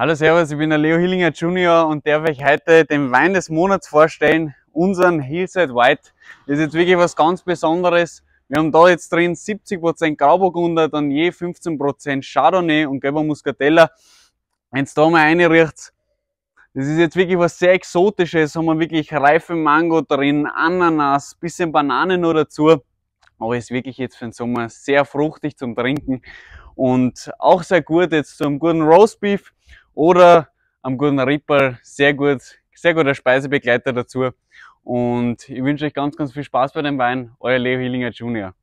Hallo Servus, ich bin der Leo Hillinger Junior und darf euch heute den Wein des Monats vorstellen, unseren Hillside White. Das ist jetzt wirklich was ganz Besonderes. Wir haben da jetzt drin 70% Grauburgunder, dann je 15% Chardonnay und gelber Muscatella. Wenn's da mal reinriecht, das ist jetzt wirklich was sehr Exotisches. Haben wir wirklich reife Mango drin, Ananas, bisschen Banane noch dazu. Aber ist wirklich jetzt für den Sommer sehr fruchtig zum Trinken und auch sehr gut jetzt zum guten Roastbeef oder am guten Ripper, sehr gut, sehr guter Speisebegleiter dazu. Und ich wünsche euch ganz, ganz viel Spaß bei dem Wein. Euer Leo Hillinger Jr.